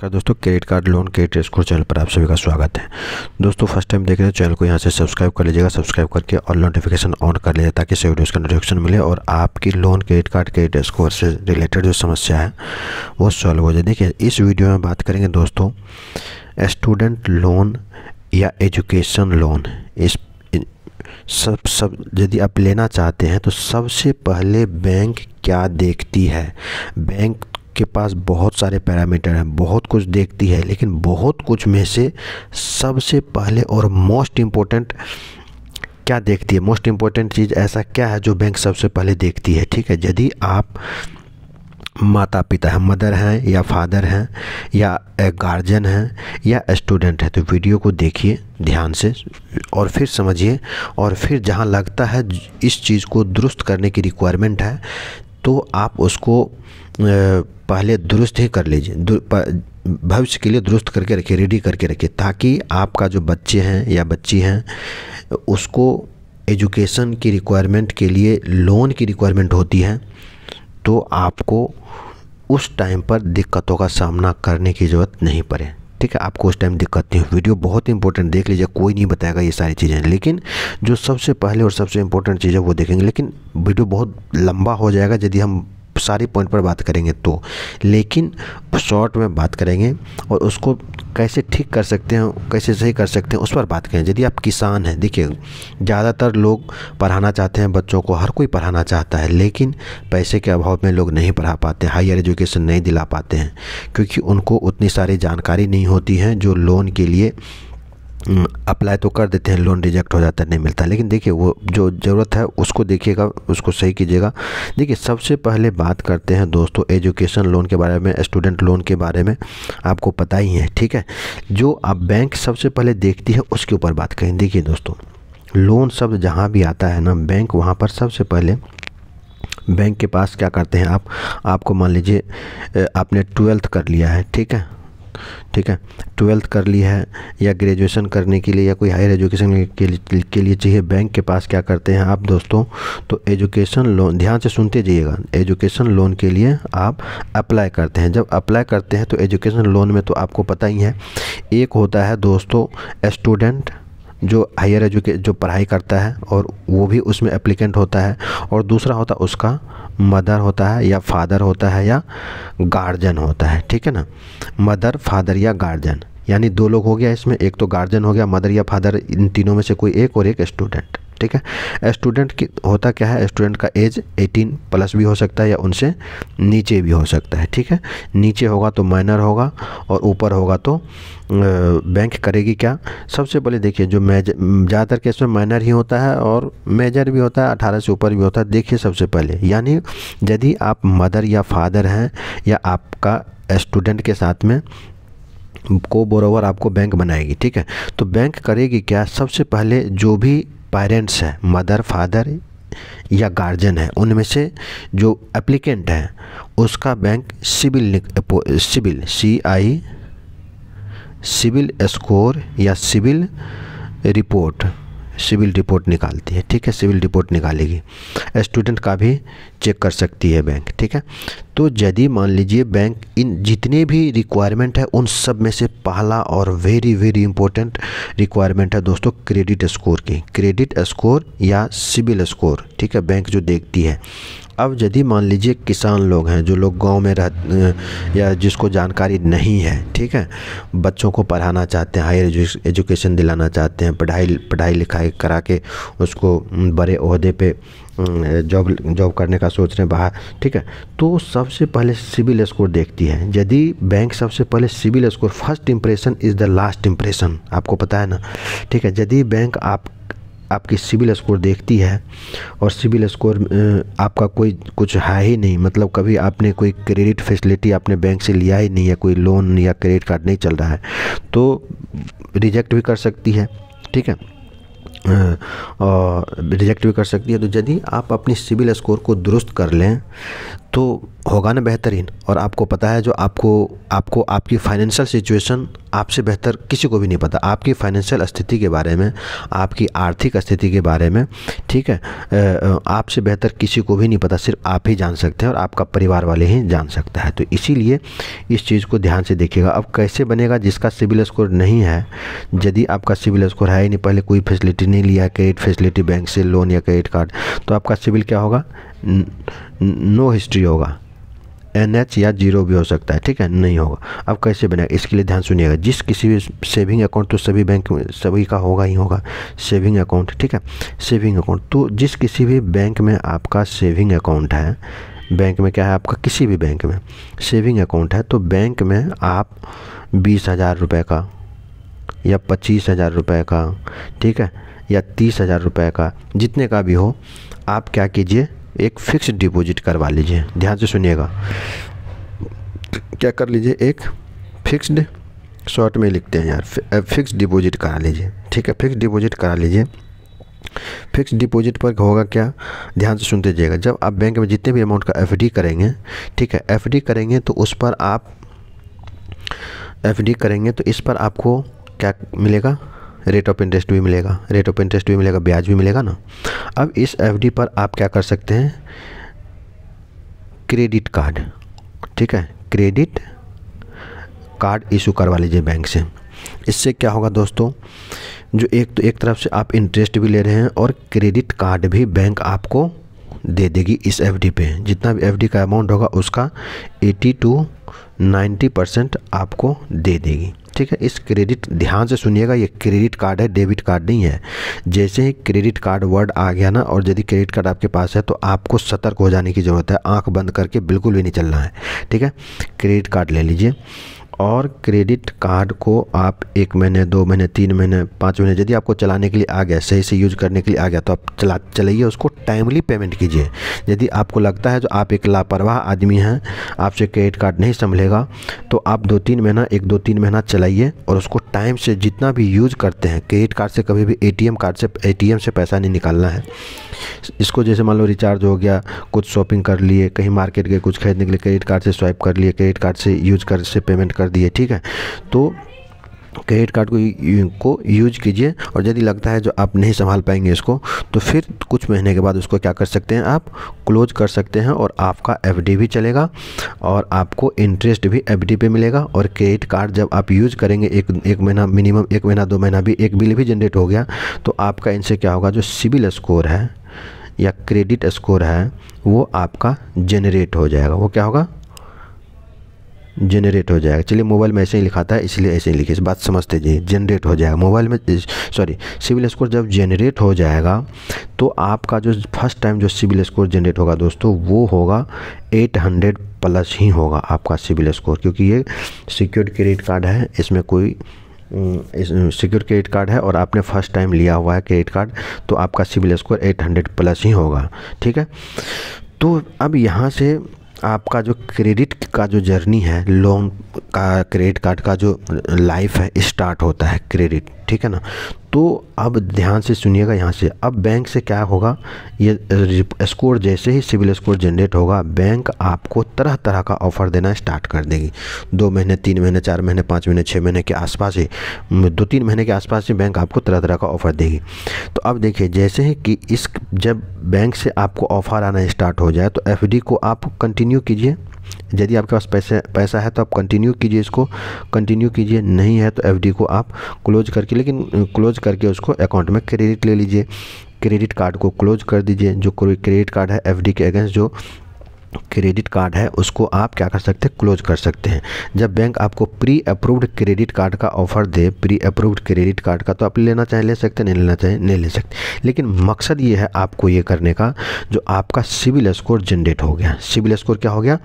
नमस्कार दोस्तों credit card loan credit score channel पर आप सभी का स्वागत है दोस्तों फर्स्ट टाइम देख रहे हैं चैनल को यहाँ से सब्सक्राइब कर लीजिएगा सब्सक्राइब करके और नोटिफिकेशन ऑन कर लीजिए ताकि सभी वीडियोज़ का नोटिफिकेशन मिले और आपकी loan credit card credit score से रिलेटेड जो समस्या है वो सॉल्व हो जाए देखिए इस वीडियो में बात करेंगे दोस्तों स्टूडेंट लोन या एजुकेशन लोन इस सब सब यदि आप लेना चाहते हैं तो सबसे पहले बैंक क्या देखती है बैंक आपके पास बहुत सारे पैरामीटर हैं बहुत कुछ देखती है लेकिन बहुत कुछ में से सबसे पहले और मोस्ट इम्पोर्टेंट क्या देखती है मोस्ट इम्पोर्टेंट चीज़ ऐसा क्या है जो बैंक सबसे पहले देखती है ठीक है यदि आप माता पिता हैं मदर हैं या फादर हैं या गार्जियन हैं या स्टूडेंट हैं तो वीडियो को देखिए ध्यान से और फिर समझिए और फिर जहाँ लगता है इस चीज़ को दुरुस्त करने की रिक्वायरमेंट है तो आप उसको पहले दुरुस्त ही कर लीजिए भविष्य के लिए दुरुस्त करके रखिए रेडी करके रखिए ताकि आपका जो बच्चे हैं या बच्ची हैं उसको एजुकेशन की रिक्वायरमेंट के लिए लोन की रिक्वायरमेंट होती है तो आपको उस टाइम पर दिक्कतों का सामना करने की ज़रूरत नहीं पड़े ठीक है आपको उस टाइम दिक्कत नहीं वीडियो बहुत इंपॉर्टेंट देख लीजिए कोई नहीं बताएगा ये सारी चीज़ें लेकिन जो सबसे पहले और सबसे इंपॉर्टेंट चीज़ है वो देखेंगे लेकिन वीडियो बहुत लंबा हो जाएगा यदि हम सारे पॉइंट पर बात करेंगे तो लेकिन शॉर्ट में बात करेंगे और उसको कैसे ठीक कर सकते हैं कैसे सही कर सकते हैं उस पर बात करें यदि आप किसान हैं देखिए ज़्यादातर लोग पढ़ाना चाहते हैं बच्चों को हर कोई पढ़ाना चाहता है लेकिन पैसे के अभाव में लोग नहीं पढ़ा पाते हायर एजुकेशन नहीं दिला पाते हैं क्योंकि उनको उतनी सारी जानकारी नहीं होती है जो लोन के लिए अप्लाई तो कर देते हैं लोन रिजेक्ट हो जाता है नहीं मिलता लेकिन देखिए वो जो ज़रूरत है उसको देखिएगा उसको सही कीजिएगा देखिए सबसे पहले बात करते हैं दोस्तों एजुकेशन लोन के बारे में स्टूडेंट लोन के बारे में आपको पता ही है ठीक है जो आप बैंक सबसे पहले देखती है उसके ऊपर बात करें देखिए दोस्तों लोन शब्द जहाँ भी आता है ना बैंक वहाँ पर सबसे पहले बैंक के पास क्या करते हैं आप आपको मान लीजिए आपने ट्वेल्थ कर लिया है ठीक है ठीक है ट्वेल्थ कर ली है या ग्रेजुएशन करने के लिए या कोई हायर एजुकेशन के लिए चाहिए बैंक के पास क्या करते हैं आप दोस्तों तो एजुकेशन लोन ध्यान से सुनते जाइएगा एजुकेशन लोन के लिए आप अप्लाई करते हैं जब अप्लाई करते हैं तो एजुकेशन लोन में तो आपको पता ही है एक होता है दोस्तों स्टूडेंट जो हायर एजुके जो पढ़ाई करता है और वो भी उसमें एप्लीकेंट होता है और दूसरा होता है उसका मदर होता है या फादर होता है या गार्जन होता है ठीक है ना मदर फादर या गार्जन यानी दो लोग हो गया इसमें एक तो गार्जन हो गया मदर या फादर इन तीनों में से कोई एक और एक स्टूडेंट ठीक है स्टूडेंट की होता क्या है स्टूडेंट का एज 18 प्लस भी हो सकता है या उनसे नीचे भी हो सकता है ठीक है नीचे होगा तो माइनर होगा और ऊपर होगा तो बैंक करेगी क्या सबसे पहले देखिए जो मेजर ज़्यादातर केस में माइनर ही होता है और मेजर भी होता है अठारह से ऊपर भी होता है देखिए सबसे पहले यानी यदि आप मदर या फादर हैं या आपका स्टूडेंट के साथ में को बोरोवर आपको बैंक बनाएगी ठीक है तो बैंक करेगी क्या सबसे पहले जो भी पेरेंट्स हैं मदर फादर या गार्जियन है उनमें से जो एप्लीकेंट है उसका bank CIBIL CIBIL C I CIBIL score या सिविल रिपोर्ट सिविल रिपोर्ट निकालती है ठीक है सिविल रिपोर्ट निकालेगी स्टूडेंट का भी चेक कर सकती है बैंक ठीक है तो यदि मान लीजिए बैंक इन जितने भी रिक्वायरमेंट है उन सब में से पहला और वेरी वेरी इंपॉर्टेंट रिक्वायरमेंट है दोस्तों क्रेडिट स्कोर की क्रेडिट स्कोर या सिविल स्कोर ठीक है बैंक जो देखती है अब यदि मान लीजिए किसान लोग हैं जो लोग गांव में रह या जिसको जानकारी नहीं है ठीक है बच्चों को पढ़ाना चाहते हैं हायर एजुकेशन दिलाना चाहते हैं पढ़ाई पढ़ाई लिखाई करा के उसको बड़े अहदे पे जॉब जॉब करने का सोच रहे हैं बाहर ठीक है तो सबसे पहले सिविल स्कोर देखती है यदि बैंक सबसे पहले CIBIL score first impression is the last impression आपको पता है ना ठीक है यदि बैंक आप आपकी सिविल स्कोर देखती है और सिविल स्कोर आपका कोई कुछ है ही नहीं मतलब कभी आपने कोई क्रेडिट फैसिलिटी आपने बैंक से लिया ही नहीं है कोई लोन या क्रेडिट कार्ड नहीं चल रहा है तो रिजेक्ट भी कर सकती है ठीक है रिजेक्ट भी कर सकती है तो यदि आप अपनी सिविल स्कोर को दुरुस्त कर लें तो होगा ना बेहतरीन और आपको पता है जो आपको आपको आपकी फाइनेंशियल सिचुएशन आपसे बेहतर किसी को भी नहीं पता आपकी फाइनेंशियल स्थिति के बारे में आपकी आर्थिक स्थिति के बारे में ठीक है आपसे बेहतर किसी को भी नहीं पता सिर्फ आप ही जान सकते हैं और आपका परिवार वाले ही जान सकता है तो इसीलिए इस चीज़ को ध्यान से देखिएगा अब कैसे बनेगा जिसका सिविल स्कोर नहीं है यदि आपका सिविल स्कोर है ही नहीं पहले कोई फैसिलिटी नहीं लिया क्रेडिट फैसिलिटी बैंक से लोन या क्रेडिट कार्ड तो आपका सिविल क्या होगा नो हिस्ट्री होगा एन एच या जीरो भी हो सकता है ठीक है नहीं होगा अब कैसे बनेगा इसके लिए ध्यान सुनिएगा जिस किसी भी सेविंग अकाउंट तो सभी बैंक में सभी का होगा ही होगा सेविंग अकाउंट ठीक है सेविंग अकाउंट तो जिस किसी भी बैंक में आपका सेविंग अकाउंट है बैंक में क्या है आपका किसी भी बैंक में सेविंग अकाउंट है तो बैंक में आप बीस हज़ार रुपये का या पच्चीस हज़ार रुपये का ठीक है या तीस हज़ार रुपये का जितने का भी हो आप क्या कीजिए एक फिक्स डिपॉजिट करवा लीजिए ध्यान से सुनिएगा क्या कर लीजिए एक फिक्स्ड शॉर्ट में लिखते हैं यार फिक्स डिपॉजिट करा लीजिए ठीक है फिक्स डिपॉजिट करा लीजिए फिक्स डिपॉजिट पर होगा क्या ध्यान से सुनते जाइएगा जब आप बैंक में जितने भी अमाउंट का एफडी करेंगे ठीक है एफडी करेंगे तो उस पर आप एफडी करेंगे तो इस पर आपको क्या मिलेगा रेट ऑफ इंटरेस्ट भी मिलेगा रेट ऑफ इंटरेस्ट भी मिलेगा ब्याज भी मिलेगा ना अब इस एफडी पर आप क्या कर सकते हैं क्रेडिट कार्ड ठीक है क्रेडिट कार्ड इशू करवा लीजिए बैंक से इससे क्या होगा दोस्तों जो एक तो एक तरफ से आप इंटरेस्ट भी ले रहे हैं और क्रेडिट कार्ड भी बैंक आपको दे देगी इस एफडी पे जितना भी एफडी का अमाउंट होगा उसका 80 टू 90 परसेंट आपको दे देगी ठीक है इस क्रेडिट ध्यान से सुनिएगा ये क्रेडिट कार्ड है डेबिट कार्ड नहीं है जैसे ही क्रेडिट कार्ड वर्ड आ गया ना और यदि क्रेडिट कार्ड आपके पास है तो आपको सतर्क हो जाने की ज़रूरत है आँख बंद करके बिल्कुल भी नहीं चलना है ठीक है क्रेडिट कार्ड ले लीजिए और क्रेडिट कार्ड को आप एक महीने दो महीने तीन महीने पाँच महीने यदि आपको चलाने के लिए आ गया सही से यूज करने के लिए आ गया तो आप चला चलाइए उसको टाइमली पेमेंट कीजिए यदि आपको लगता है जो आप एक लापरवाह आदमी हैं आपसे क्रेडिट कार्ड नहीं संभलेगा तो आप दो तीन महीना एक दो तीन महीना चलाइए और उसको टाइम से जितना भी यूज करते हैं क्रेडिट कार्ड से कभी भी ए कार्ड से ए से पैसा नहीं निकालना है इसको जैसे मान लो रिचार्ज हो गया कुछ शॉपिंग कर लिए कहीं मार्केट गए कुछ खरीदने के लिए क्रेडिट कार्ड से स्वाइप कर लिए क्रेडिट कार्ड से यूज कर से पेमेंट कर कर दिए ठीक है तो क्रेडिट कार्ड को को यूज कीजिए और यदि लगता है जो आप नहीं संभाल पाएंगे इसको तो फिर कुछ महीने के बाद उसको क्या कर सकते हैं आप क्लोज कर सकते हैं और आपका एफ भी चलेगा और आपको इंटरेस्ट भी एफ पे मिलेगा और क्रेडिट कार्ड जब आप यूज करेंगे एक एक महीना मिनिमम एक महीना दो महीना भी एक बिल भी जनरेट हो गया तो आपका इनसे क्या होगा जो सिविल स्कोर है या क्रेडिट स्कोर है वो आपका जनरेट हो जाएगा वो क्या होगा जनरेट हो जाएगा चलिए मोबाइल में ऐसे ही लिखा था इसलिए ऐसे ही लिखे इस बात समझते जी जनरेट हो जाएगा मोबाइल में सॉरी सिविल स्कोर जब जनरेट हो जाएगा तो आपका जो फर्स्ट टाइम जो सिविल स्कोर जनरेट होगा दोस्तों वो होगा 800 प्लस ही होगा आपका सिविल स्कोर क्योंकि ये सिक्योर्ड क्रेडिट कार्ड है इसमें कोई सिक्योर क्रेडिट कार्ड है और आपने फर्स्ट टाइम लिया हुआ है क्रेडिट कार्ड तो आपका सिविल स्कोर 800 प्लस ही होगा ठीक है तो अब यहाँ से आपका जो क्रेडिट का जो जर्नी है लोन का क्रेडिट कार्ड का जो लाइफ है स्टार्ट होता है क्रेडिट ठीक है ना तो अब ध्यान से सुनिएगा यहाँ से अब बैंक से क्या होगा ये स्कोर जैसे ही सिविल स्कोर जनरेट होगा बैंक आपको तरह तरह का ऑफ़र देना स्टार्ट कर देगी दो महीने तीन महीने चार महीने पाँच महीने छः महीने के आसपास ही दो तीन महीने के आसपास ही बैंक आपको तरह तरह का ऑफ़र देगी तो अब देखिए जैसे ही कि इस जब बैंक से आपको ऑफ़र आना स्टार्ट हो जाए तो एफ को आप कंटिन्यू कीजिए यदि आपके पास पैसे पैसा है तो आप कंटिन्यू कीजिए इसको कंटिन्यू कीजिए नहीं है तो एफ को आप क्लोज करके लेकिन क्लोज करके उसको अकाउंट में क्रेडिट ले लीजिए क्रेडिट कार्ड को क्लोज कर दीजिए जो क्रेडिट कार्ड है एफ के अगेंस्ट जो क्रेडिट कार्ड है उसको आप क्या कर सकते हैं क्लोज कर सकते हैं जब बैंक आपको प्री अप्रूव्ड क्रेडिट कार्ड का ऑफर दे प्री अप्रूव्ड क्रेडिट कार्ड का तो आप लेना चाहें ले सकते नहीं लेना चाहें नहीं ले सकते लेकिन मकसद ये है आपको ये करने का जो आपका सिविल स्कोर जनरेट हो गया सिविल स्कोर क्या हो गया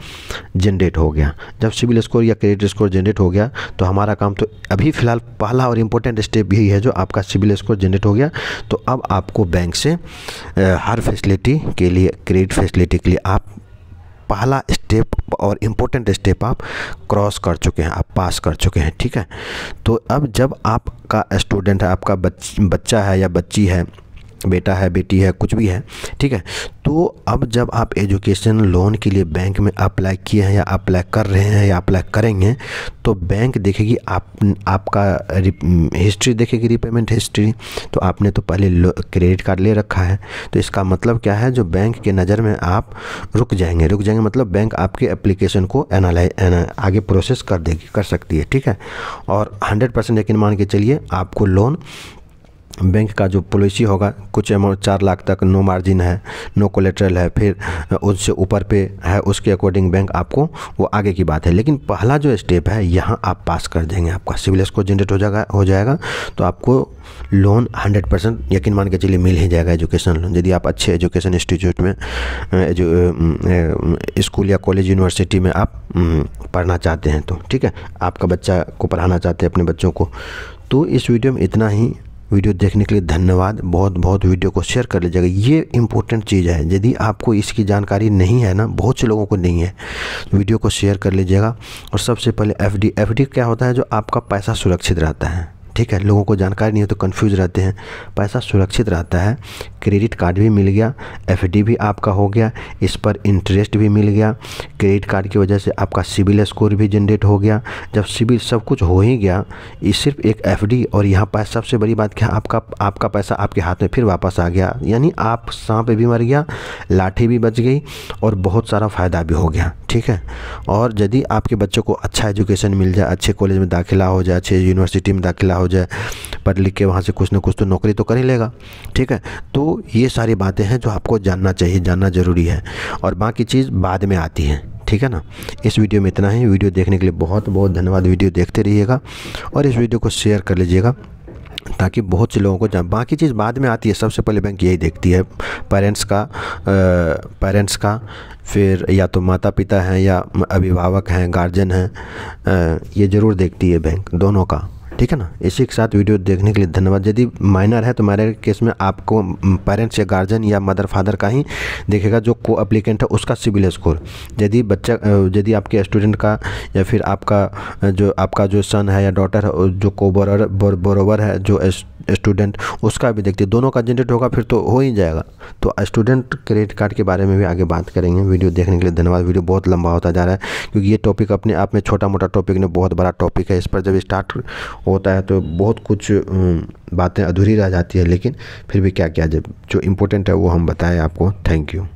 जनरेट हो गया जब सिविल स्कोर या क्रेडिट स्कोर जनरेट हो गया तो हमारा काम तो अभी फिलहाल पहला और इम्पोर्टेंट स्टेप यही है जो आपका सिविल स्कोर जनरेट हो गया तो अब आपको बैंक से हर फैसिलिटी के लिए क्रेडिट फैसिलिटी के लिए आप पहला स्टेप और इम्पोर्टेंट स्टेप आप क्रॉस कर चुके हैं आप पास कर चुके हैं ठीक है तो अब जब आपका स्टूडेंट है आपका बच, बच्चा है या बच्ची है बेटा है बेटी है कुछ भी है ठीक है तो अब जब आप एजुकेशन लोन के लिए बैंक में अप्लाई किए हैं या अप्लाई कर रहे हैं या अप्लाई करेंगे तो बैंक देखेगी आप आपका हिस्ट्री देखेगी रिपेमेंट हिस्ट्री तो आपने तो पहले क्रेडिट कार्ड ले रखा है तो इसका मतलब क्या है जो बैंक के नज़र में आप रुक जाएंगे रुक जाएंगे मतलब बैंक आपके एप्लीकेशन को एनालाइज आगे प्रोसेस कर देगी कर सकती है ठीक है और हंड्रेड परसेंट यकीन मान के चलिए आपको लोन बैंक का जो पॉलिसी होगा कुछ अमाउंट चार लाख तक नो मार्जिन है नो कोलेट्रल है फिर उससे ऊपर पे है उसके अकॉर्डिंग बैंक आपको वो आगे की बात है लेकिन पहला जो स्टेप है यहाँ आप पास कर देंगे आपका सिविल स्कोर जनरेट हो जाएगा हो जाएगा तो आपको लोन हंड्रेड परसेंट यकीन मान के चलिए मिल ही जाएगा एजुकेशन लोन यदि आप अच्छे एजुकेशन इंस्टीट्यूट में स्कूल या कॉलेज यूनिवर्सिटी में आप पढ़ना चाहते हैं तो ठीक है आपका बच्चा को पढ़ाना चाहते हैं अपने बच्चों को तो इस वीडियो में इतना ही वीडियो देखने के लिए धन्यवाद बहुत बहुत वीडियो को शेयर कर लीजिएगा ये इंपॉर्टेंट चीज़ है यदि आपको इसकी जानकारी नहीं है ना बहुत से लोगों को नहीं है तो वीडियो को शेयर कर लीजिएगा और सबसे पहले एफ डी क्या होता है जो आपका पैसा सुरक्षित रहता है ठीक है लोगों को जानकारी नहीं हो तो कन्फ्यूज़ रहते हैं पैसा सुरक्षित रहता है क्रेडिट कार्ड भी मिल गया एफ भी आपका हो गया इस पर इंटरेस्ट भी मिल गया क्रेडिट कार्ड की वजह से आपका सिविल स्कोर भी जनरेट हो गया जब सिविल सब कुछ हो ही गया ये सिर्फ एक एफ और यहाँ पर सबसे बड़ी बात क्या आपका आपका पैसा आपके हाथ में फिर वापस आ गया यानी आप सांप भी मर गया लाठी भी बच गई और बहुत सारा फ़ायदा भी हो गया ठीक है और यदि आपके बच्चों को अच्छा एजुकेशन मिल जाए अच्छे कॉलेज में दाखिला हो जाए अच्छे यूनिवर्सिटी में दाखिला हो हो जाए पढ़ लिख के वहाँ से कुछ ना कुछ तो नौकरी तो कर ही लेगा ठीक है तो ये सारी बातें हैं जो आपको जानना चाहिए जानना ज़रूरी है और बाकी चीज़ बाद में आती है ठीक है ना इस वीडियो में इतना ही वीडियो देखने के लिए बहुत बहुत धन्यवाद वीडियो देखते रहिएगा और इस वीडियो को शेयर कर लीजिएगा ताकि बहुत से लोगों को जान बाकी चीज़ बाद में आती है सबसे पहले बैंक यही देखती है पेरेंट्स का पेरेंट्स का फिर या तो माता पिता हैं या अभिभावक हैं गार्जियन हैं ये ज़रूर देखती है बैंक दोनों का ठीक है ना इसी के साथ वीडियो देखने के लिए धन्यवाद यदि माइनर है तो माइनर केस में आपको पेरेंट्स या गार्जियन या मदर फादर का ही देखेगा जो को अप्लीकेंट है उसका सिविल स्कोर यदि बच्चा यदि आपके स्टूडेंट का या फिर आपका जो आपका जो सन है या डॉटर है जो को बोरोवर है जो स्टूडेंट उसका भी देखते दोनों का जनरेट होगा फिर तो हो ही जाएगा तो स्टूडेंट क्रेडिट कार्ड के बारे में भी आगे बात करेंगे वीडियो देखने के लिए धन्यवाद वीडियो बहुत लंबा होता जा रहा है क्योंकि ये टॉपिक अपने आप में छोटा मोटा टॉपिक नहीं बहुत बड़ा टॉपिक है इस पर जब स्टार्ट होता है तो बहुत कुछ बातें अधूरी रह जाती है लेकिन फिर भी क्या क्या जब जो इम्पोर्टेंट है वो हम बताएँ आपको थैंक यू